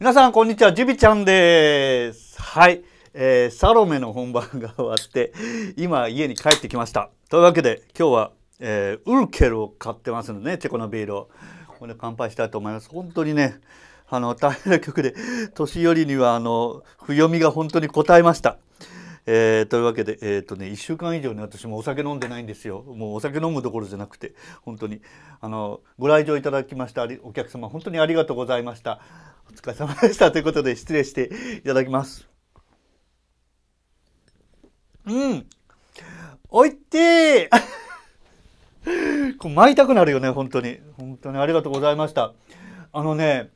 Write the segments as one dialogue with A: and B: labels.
A: 皆さん、こんにちは。ジュビちゃんです。はい。えー、サロメの本番が終わって、今、家に帰ってきました。というわけで、今日は、えー、ウルケルを買ってますのでね、チェコのビールを。これ乾杯したいと思います。本当にね、あの、大変な曲で、年寄りには、あの、読みが本当に応えました。えー、というわけで、えっ、ー、とね、1週間以上に私もお酒飲んでないんですよ。もうお酒飲むどころじゃなくて、本当に、あの、ご来場いただきましたお客様、本当にありがとうございました。お疲れ様でした。ということで、失礼していただきます。うん。おいってー こう巻いたくなるよね、本当に。本当にありがとうございました。あのね、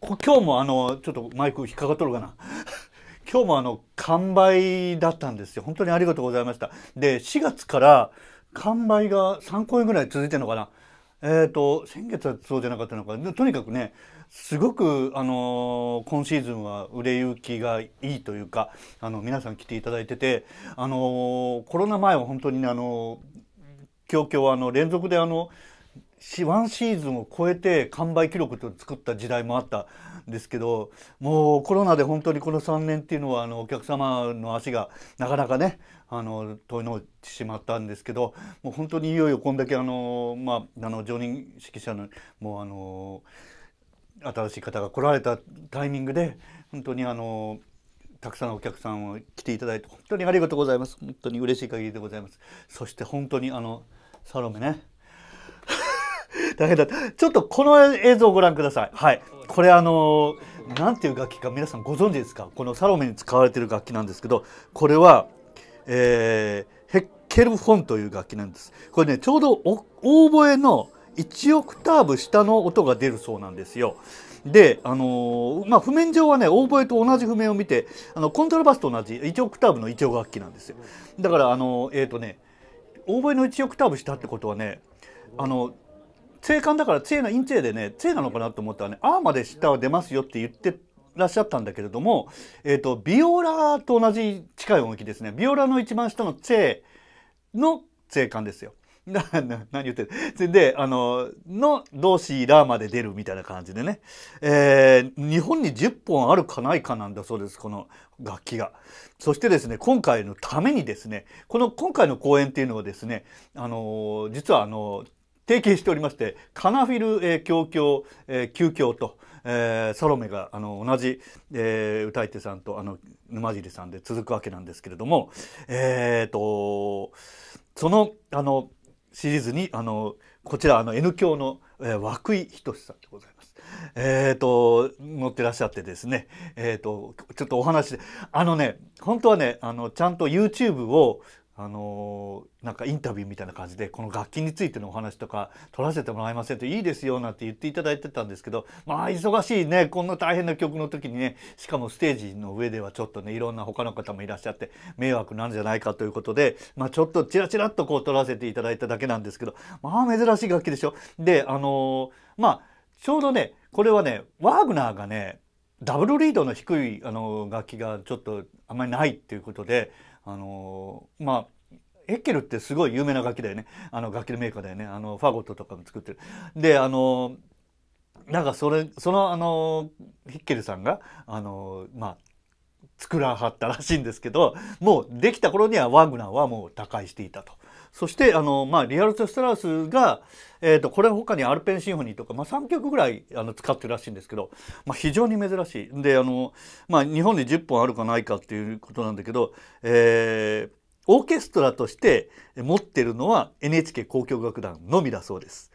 A: 今日もあの、ちょっとマイク引っかかっとるかな。今日もあの、完売だったんですよ。本当にありがとうございました。で、4月から完売が3公演ぐらい続いてるのかな。えっ、ー、と、先月はそうじゃなかったのか。とにかくね、すごく、あの今シーズンは売れ行きがいいというかあの皆さん来ていただいてて、あのコロナ前は本当に、ね、あの京京はあの連続であのワンシーズンを超えて完売記録と作った時代もあったんですけどもうコロナで本当にこの3年っていうのはあのお客様の足がなかなかねあの遠のてしまったんですけどもう本当にいよいよこんだけあの、まあ、あの常任指揮者のもうあのー。新しい方が来られたタイミングで本当にあのたくさんお客さんを来ていただいて本当にありがとうございます本当に嬉しい限りでございますそして本当にあのサロメね だけだちょっとこの映像をご覧くださいはいこれあの何ていう楽器か皆さんご存知ですかこのサロメに使われてる楽器なんですけどこれはえー、ヘッケルフォンという楽器なんですこれねちょうどオーボエの1オクターブ下の音が出るそうなんですよ。で、あのー、まあ、譜面上はね、オーボエと同じ譜面を見て、あの、コントラバスと同じ1オクターブの一応楽器なんですよ。だから、あのー、えっ、ー、とね、オーボエの1オクターブ下ってことはね、あの、正感だから、正な、陰正でね、正なのかなと思ったらね、あーまで下は出ますよって言ってらっしゃったんだけれども、えっ、と、ビオラと同じ近い音域ですね。ビオラの一番下の正の正感ですよ。な何言ってるそれであのの同士ラーまで出るみたいな感じでね、えー、日本に10本あるかないかなんだそうですこの楽器が。そしてですね今回のためにですねこの今回の公演っていうのはですねあの実はあの提携しておりましてカナフィル、えー、教教、えー、旧教と。えー、サロメがあの同じ、えー、歌い手さんとあの沼尻さんで続くわけなんですけれども、えーとそのあのシリーズに、あの、こちら、あの、N 教の、えー、涌井仁さんでございます。えっ、ー、と、乗ってらっしゃってですね、えっ、ー、と、ちょっとお話で、あのね、本当はね、あの、ちゃんと YouTube を、あのなんかインタビューみたいな感じでこの楽器についてのお話とか撮らせてもらえませんといいですよなんて言っていただいてたんですけどまあ忙しいねこんな大変な曲の時にねしかもステージの上ではちょっとねいろんな他の方もいらっしゃって迷惑なんじゃないかということでまあちょっとチラチラっとこう撮らせていただいただけなんですけどまあ珍しい楽器でしょ。であのまあちょうどねこれはねワーグナーがねダブルリードの低いあの楽器がちょっとあんまりないっていうことであのまあエッケルってすごい有名な楽器だよねあの楽器のメーカーだよねあのファゴットとかも作ってる。であのなんかそれそのあのヒッケルさんがあのまあ作らはったらしいんですけどもうできた頃にはワグナーはもう他界していたと。そしてあの、まあ、リアルト・ストラウスが、えーと、これ他にアルペン・シンフォニーとか、まあ、3曲ぐらいあの使ってるらしいんですけど、まあ、非常に珍しいであの、まあ、日本に10本あるかないかっていうことなんだけど、えー、オーケストラとして持ってるのは NHK 交響楽団のみだそうです。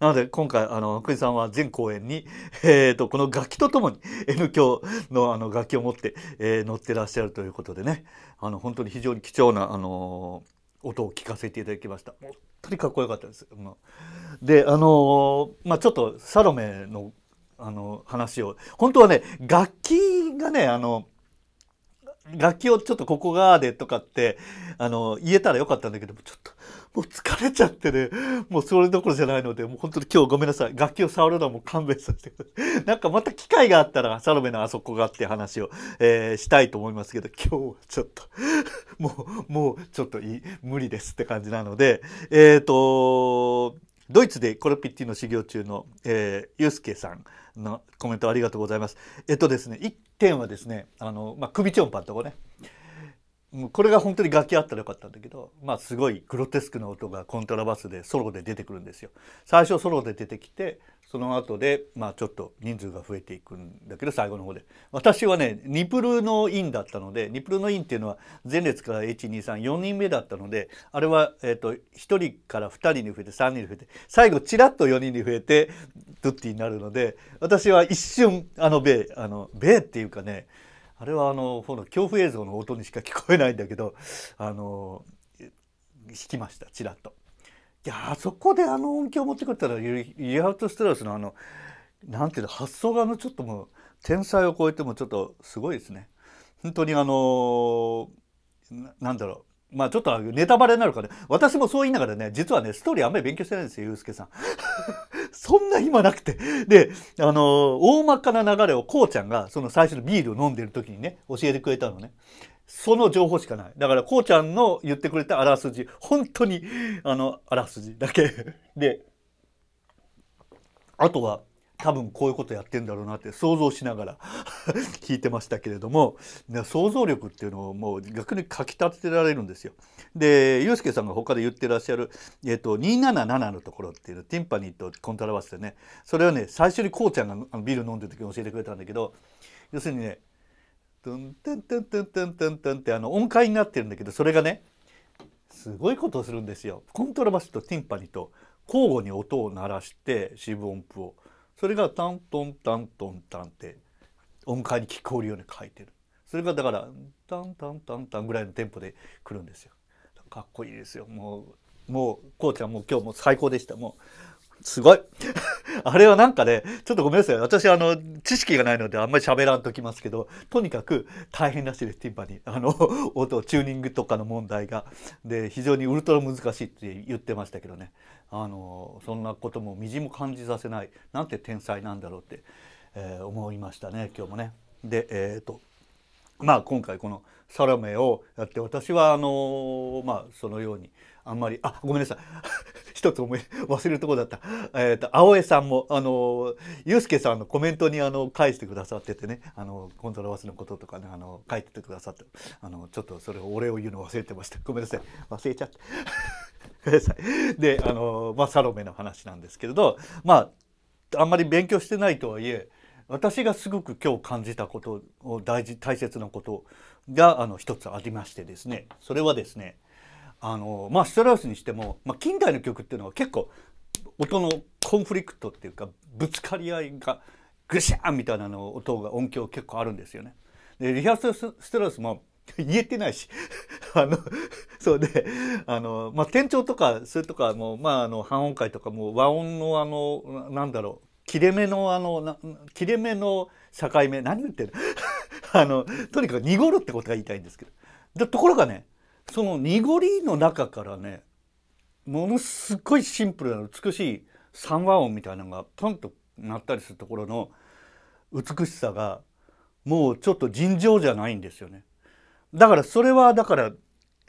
A: なので今回あの福井さんは全公演に、えーと、この楽器とともに N 響のあの楽器を持って、えー、乗ってらっしゃるということでねあの本当に非常に貴重なあのー音を聞かせていただきました本当にかっこよかったです。であの、まあ、ちょっとサロメのあの話を本当はね楽器がねあの楽器をちょっとここがでとかって、あの、言えたらよかったんだけども、ちょっと、もう疲れちゃってね、もうそれどころじゃないので、もう本当に今日ごめんなさい。楽器を触るのはもう勘弁させてください。なんかまた機会があったら、サロメのあそこがって話を、えー、したいと思いますけど、今日はちょっと、もう、もうちょっといい、無理ですって感じなので、えっ、ー、と、ドイツでコロピッティの修行中の、えー、ユースケさんのコメントありがとうございます。えっとですね、1点はですね、あの、まあ、首チョンパンとこね。これが本当に楽器あったらよかったんだけど、まあすごいグロテスクな音がコントラバスでソロで出てくるんですよ。最初ソロで出てきて、その後で、まあ、ちょっと人数が増えていくんだけど最後の方で私はねニプルのインだったのでニプルのインっていうのは前列から1234人目だったのであれは、えーと、1人から2人に増えて3人に増えて最後ちらっと4人に増えてドゥッティになるので私は一瞬あの米あのーっていうかねあれはあのほの恐怖映像の音にしか聞こえないんだけどあの弾きましたちらっと。やあそこであの音響持ってくったらイハウト・ステラスのあのなんていうの発想がのちょっともう天才を超えてもちょっとすごいですね。本当にあのー、なんだろうまあちょっとネタバレになるかね。私もそう言いながらね、実はね、ストーリーあんまり勉強してないんですよ、ゆうすけさん。そんな暇なくて。で、あの大まかな流れをこうちゃんが、その最初のビールを飲んでる時にね、教えてくれたのね。その情報しかない。だから、こうちゃんの言ってくれたあらすじ、本当に、あの、あらすじだけ で、あとは、多分こういうことやってんだろうなって想像しながら 聞いてましたけれども、想像力っていうのをもう逆にかきたてられるんですよ。で、ユースケさんが他で言ってらっしゃる、えっ、と、277のところっていうの、ティンパニーとコントラバスでね、それはね、最初にこうちゃんがビール飲んでる時に教えてくれたんだけど、要するにね、トゥントゥントゥントゥントゥントゥンンってあの音階になってるんだけどそれがねすごいことをするんですよ。コントラバスとティンパニと交互に音を鳴らして四分音符をそれがタントンタントンタンって音階に聞こえるように書いてる。それがだからタンタンタンタンぐらいのテンポで来るんですよ。かっこいいですよ。もうもうこうちゃんも今日も最高でした。もうすごい あれはなんかね、ちょっとごめんなさい。私、あの、知識がないのであんまり喋らんときますけど、とにかく大変らしいです、ティンパニー。あの、音、チューニングとかの問題が。で、非常にウルトラ難しいって言ってましたけどね。あの、そんなこともみじも感じさせない。なんて天才なんだろうって、えー、思いましたね、今日もね。で、えっ、ー、と、まあ今回このサラメをやって、私はあの、まあそのように、あんまり、あ、ごめんなさい。一つ思い忘れるとこだった、えーと、青江さんもあのゆうすけさんのコメントにあの返してくださっててねあのコントラバスのこととかねあの書いててくださってあのちょっとそれをお礼を言うの忘れてましたごめんなさい忘れちゃった。ごめんなさい であの、まあ、サロメの話なんですけれどまああんまり勉強してないとはいえ私がすごく今日感じたことを大事大切なことがあの一つありましてですねそれはですねあのまあストラウスにしても、まあ、近代の曲っていうのは結構音のコンフリクトっていうかぶつかり合いがグシャんンみたいなの音が音響結構あるんですよね。でリハーサルストラウスも言えてないし あのそうであの、まあ、転調とかそれとかも、まあ、あの半音階とかも和音のあのなんだろう切れ目のあのな切れ目の境目何言ってる あのとにかく濁るってことが言いたいんですけど。でところがねその濁りの中からねものすごいシンプルな美しい三和音みたいなのがポンと鳴ったりするところの美しさがもうちょっと尋常じゃないんですよね。だからそれはだから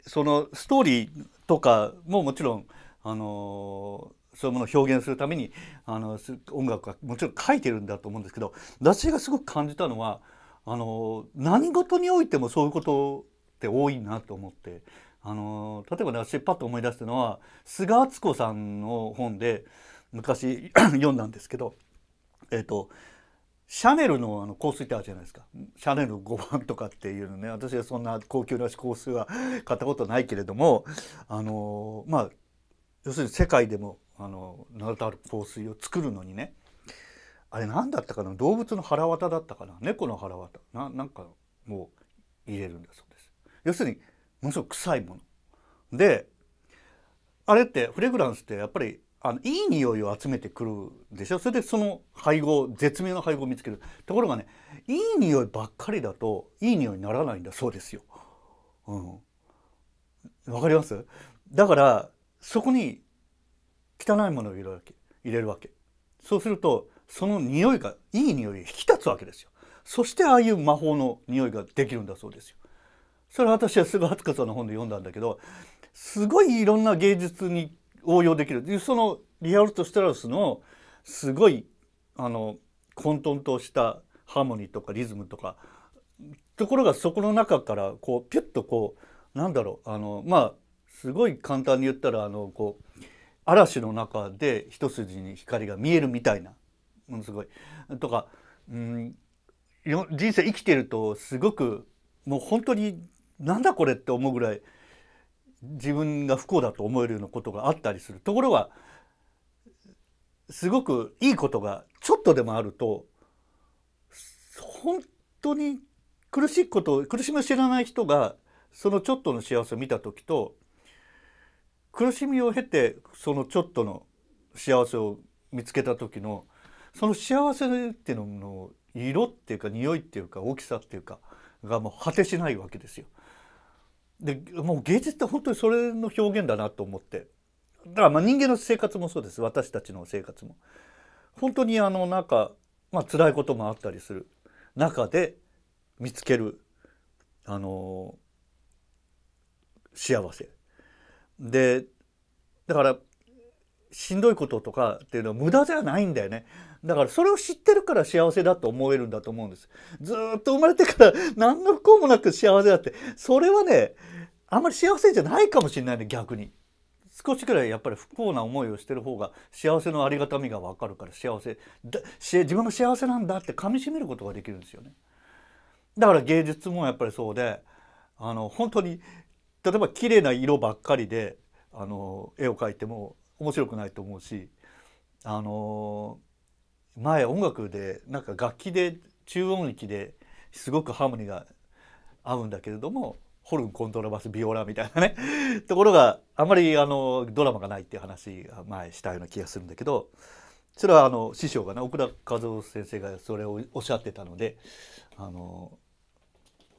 A: そのストーリーとかももちろんあのそういうものを表現するためにあの音楽はもちろん書いてるんだと思うんですけど私がすごく感じたのはあの何事においてもそういうことって多いなと思って。あの例えばね私パッと思い出したのは菅敦子さんの本で昔 読んだんですけど、えっ、ー、とシャネルのあの香水ってあるじゃないですか。シャネル5番とかっていうのね、私はそんな高級な香水は 買ったことないけれども、あのまあ、要するに世界でも、あの、名だたる香水を作るのにね、あれ何だったかな動物の腹綿だったかな猫の腹綿ななんかもう入れるんです。要するにものすごく臭いもの。であれってフレグランスってやっぱりあのいい匂いを集めてくるでしょそれでその配合絶妙な配合を見つけるところがねいい匂いばっかりだといい匂いにならないんだそうですよ。うん、わかりますだからそこに汚いものを入れるわけ入れるわけそうするとその匂いがいい匂い引き立つわけですよそしてああいう魔法の匂いができるんだそうですよそれ私は菅初子さんの本で読んだんだけどすごいいろんな芸術に応用できるっていうそのリアルト・ストラウスのすごいあの混沌としたハーモニーとかリズムとかところがそこの中からこうピュッとこうなんだろうあのまあすごい簡単に言ったらあのこう嵐の中で一筋に光が見えるみたいなものすごいとか、うん、人生生きてるとすごくもう本当になんだこれって思うぐらい自分が不幸だと思えるようなことがあったりするところはすごくいいことがちょっとでもあると本当に苦しいこと苦しみを知らない人がそのちょっとの幸せを見た時と苦しみを経てそのちょっとの幸せを見つけた時のその幸せっていうのの色っていうか匂いっていうか大きさっていうか。がもう果てしないわけですよ。でもう芸術って本当にそれの表現だなと思ってだからまあ人間の生活もそうです私たちの生活も。本当にあのなんか、まあ辛いこともあったりする中で見つけるあの幸せ。でだからしんどいこととかっていうのは無駄じゃないんだよね。だからそれを知ってるから幸せだと思えるんだと思うんです。ずっと生まれてから 何の不幸もなく幸せだって、それはね、あんまり幸せじゃないかもしれないね、逆に。少しくらいやっぱり不幸な思いをしてる方が幸せのありがたみがわかるから幸せだ自分の幸せなんだって噛みしめることができるんですよね。だから芸術もやっぱりそうで、あの、本当に、例えば綺麗な色ばっかりで、あの、絵を描いても面白くないと思うしあの前音楽でなんか楽器で中音域ですごくハーモニーが合うんだけれどもホルンコントラバスビオラみたいなね ところがあまりあのドラマがないっていう話前したような気がするんだけどそれはあの師匠がね奥田和夫先生がそれをおっしゃってたのであの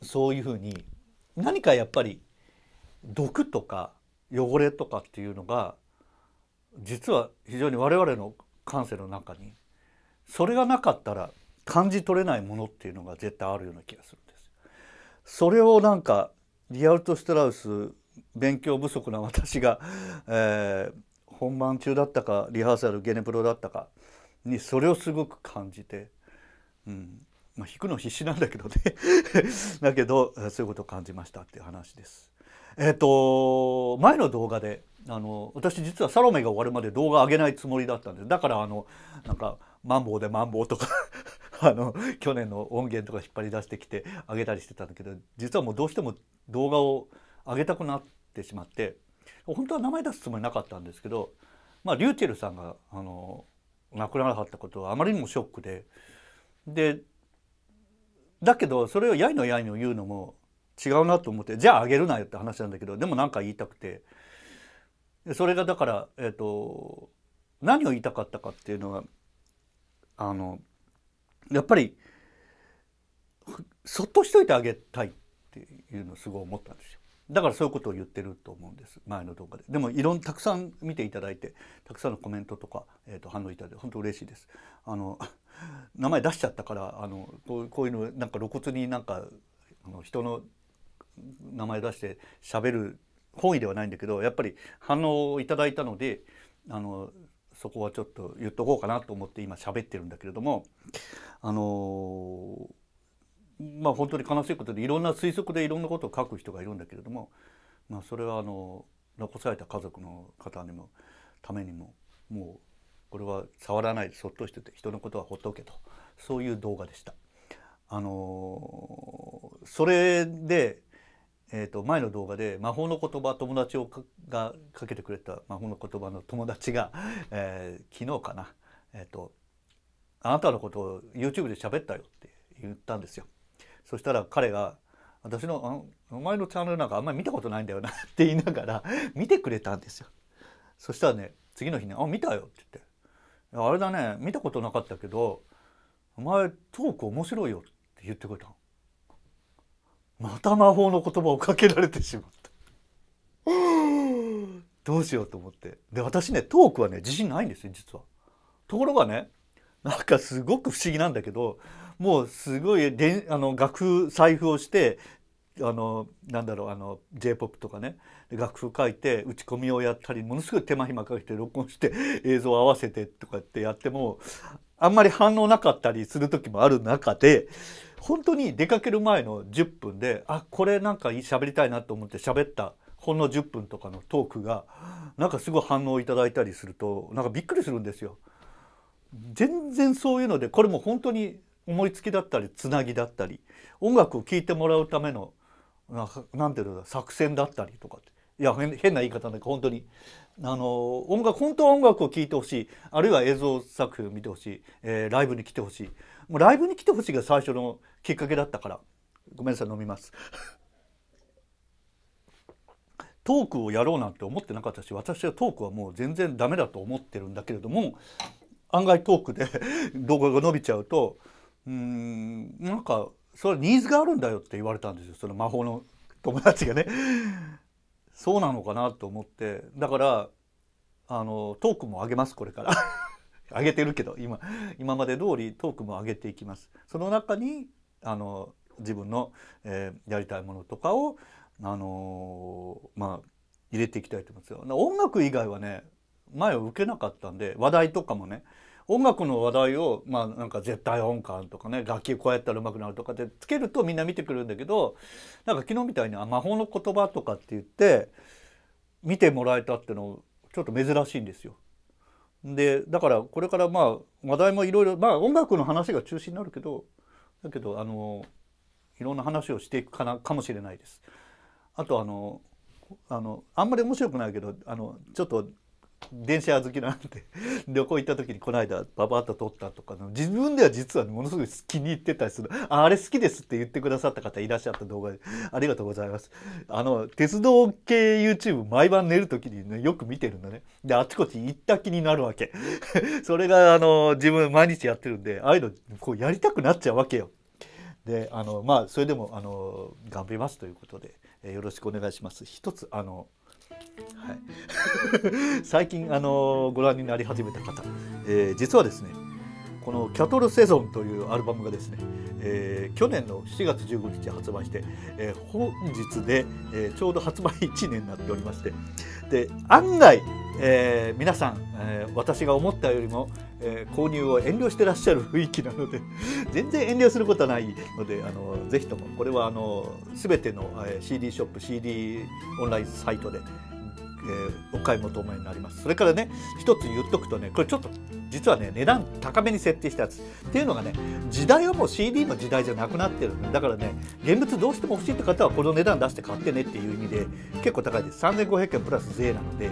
A: そういうふうに何かやっぱり毒とか汚れとかっていうのが実は非常に我々の感性の中にそれがなかったら感じ取れないものっていうのが絶対あるような気がするんです。それをなんかリアルト・ストラウス勉強不足な私が、えー、本番中だったかリハーサルゲネプロだったかにそれをすごく感じて、うんまあ、弾くの必死なんだけどね だけどそういうことを感じましたっていう話です。えっ、ー、と前の動画であの私実はサロメが終わるまで動画上げないつもりだったんですだからあのなんか「マンボウでマンボウ」とか あの去年の音源とか引っ張り出してきて上げたりしてたんだけど実はもうどうしても動画を上げたくなってしまって本当は名前出すつもりなかったんですけど、まあ、リューチェルさんがあの亡くならはったことはあまりにもショックででだけどそれをやいのやいの言うのも違うなと思ってじゃああげるなよって話なんだけどでも何か言いたくて。それがだから、えーと、何を言いたかったかっていうのはあのやっぱりそっとしといてあげたいっていうのをすごい思ったんですよ。だからそういうことを言ってると思うんです前の動画で。でもいろんたくさん見ていただいてたくさんのコメントとか、えーと、と反応いただいて本当嬉しいです。あの名前出しちゃったからあのこうこういうのなんか露骨になんかあの人の名前出して喋る本意ではないんだけどやっぱり反応をいただいたのであのそこはちょっと言っとこうかなと思って今喋ってるんだけれどもあのまあ本当に悲しいことでいろんな推測でいろんなことを書く人がいるんだけれども、まあ、それはあの残された家族の方にもためにももうこれは触らないでそっとしてて人のことはほっとけとそういう動画でした。あのそれでえー、と前の動画で魔法の言葉友達をがかけてくれた魔法の言葉の友達が、えー、昨日かな、えーと「あなたのことを YouTube で喋ったよ」って言ったんですよ。そしたら彼が「私のお前のチャンネルなんかあんまり見たことないんだよな」って言いながら見てくれたんですよ。そしたらね次の日ね「あ見たよ」って言って「あれだね見たことなかったけどお前トーク面白いよ」って言ってくれたの。また魔法の言葉をかけられてしまった どうしようと思ってで私ねトークはね自信ないんですよ実はところがねなんかすごく不思議なんだけどもうすごいあの楽譜財布をしてあのなんだろうあの j p o p とかね楽譜書いて打ち込みをやったりものすごい手間暇かけて録音して映像を合わせてとかってやってもあんまり反応なかったりする時もある中で本当に出かける前の10分であこれなんか喋りたいなと思って喋ったほんの10分とかのトークがなんかすごい反応いただいたりするとなんかびっくりするんですよ。全然そういうのでこれも本当に思いつきだったりつなぎだったり音楽を聴いてもらうためのななんていう作戦だったりとかいや変な言い方だけど本当にあの音楽本当は音楽を聴いてほしいあるいは映像作品を見てほしい、えー、ライブに来てほしいもうライブに来てほしいが最初のきっかけだったからごめんなさい飲みます。トークをやろうなんて思ってなかったし私はトークはもう全然ダメだと思ってるんだけれども案外トークで 動画が伸びちゃうとうんなんかそれニーズがあるんだよって言われたんですよその魔法の友達がねそうなのかなと思ってだからあのトークも上げますこれから 上げてるけど今今まで通りトークも上げていきますその中にあの自分の、えー、やりたいものとかをあのー、まあ入れていきたいと思いますよ音楽以外はね前を受けなかったんで話題とかもね音楽の話題を、まあ、なんか絶対音感とかね楽器こうやったらうまくなるとかってつけるとみんな見てくるんだけどなんか昨日みたいに「魔法の言葉」とかって言って見てもらえたっていうのちょっと珍しいんですよ。でだからこれからまあ話題もいろいろまあ音楽の話が中心になるけどだけどあのいろんな話をしていくかなかもしれないです。あとあのあのあんまり面白くないけどあのちょっと電車好きなんて 旅行行った時にこの間ババッと撮ったとか自分では実はものすごい気に入ってたりするああれ好きですって言ってくださった方いらっしゃった動画でありがとうございますあの鉄道系 YouTube 毎晩寝る時に、ね、よく見てるんだねであちこち行った気になるわけ それがあの自分毎日やってるんでああいうのこうやりたくなっちゃうわけよであのまあそれでもあの頑張りますということで、えー、よろしくお願いします一つあのはい、最近、あのご覧になり始めた方、えー、実はですねこの「キャトルセゾン」というアルバムがですね、えー、去年の7月15日発売して、えー、本日で、えー、ちょうど発売1年になっておりましてで案外、えー、皆さん、えー、私が思ったよりも、えー、購入を遠慮してらっしゃる雰囲気なので 全然遠慮することはないのであのぜひともこれはあの全ての、えー、CD ショップ CD オンラインサイトで、えー、お買い求めになりますそれからね一つ言っとくとねこれちょっと実はね値段高めに設定したやつっていうのがね時代はもう CD の時代じゃなくなってるんでだからね現物どうしても欲しいって方はこの値段出して買ってねっていう意味で結構高いです3500円プラス税なので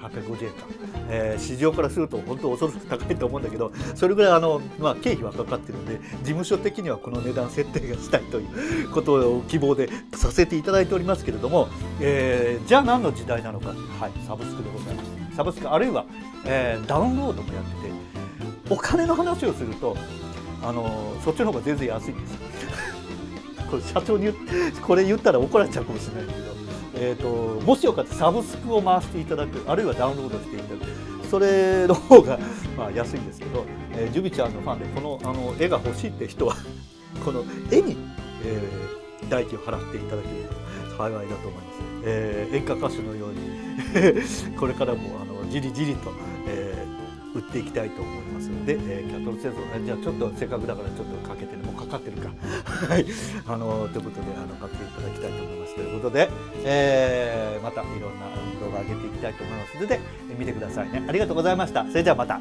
A: 八百五十円か、えー、市場からすると本当恐ろしく高いと思うんだけどそれぐらいあの、まあ、経費はかかってるんで事務所的にはこの値段設定がしたいということを希望でさせていただいておりますけれども、えー、じゃあ何の時代なのか、はい、サブスクでございますサブスクあるいは、えー、ダウンロードもやっててお金の話をするとあのそっちの方が全然安いんです これ社長にこれ言ったら怒られちゃうかもしれないけどえーと、もしよかったらサブスクを回していただくあるいはダウンロードしていただくそれの方が まあ安いんですけど、えー、ジュビちゃんのファンでこのあの絵が欲しいって人は この絵に、えー、代金を払っていただけると幸いだと思います、えー、演歌歌手のように これからもあのじりじりと、えー、売っていきたいと思いますので、えー、キャトル製造じゃあちょっとせっかくだからちょっとかけかってるか はいあのということであの買っていただきたいと思いますということで、えー、またいろんな動画上げていきたいと思いますので見てくださいねありがとうございましたそれではまた。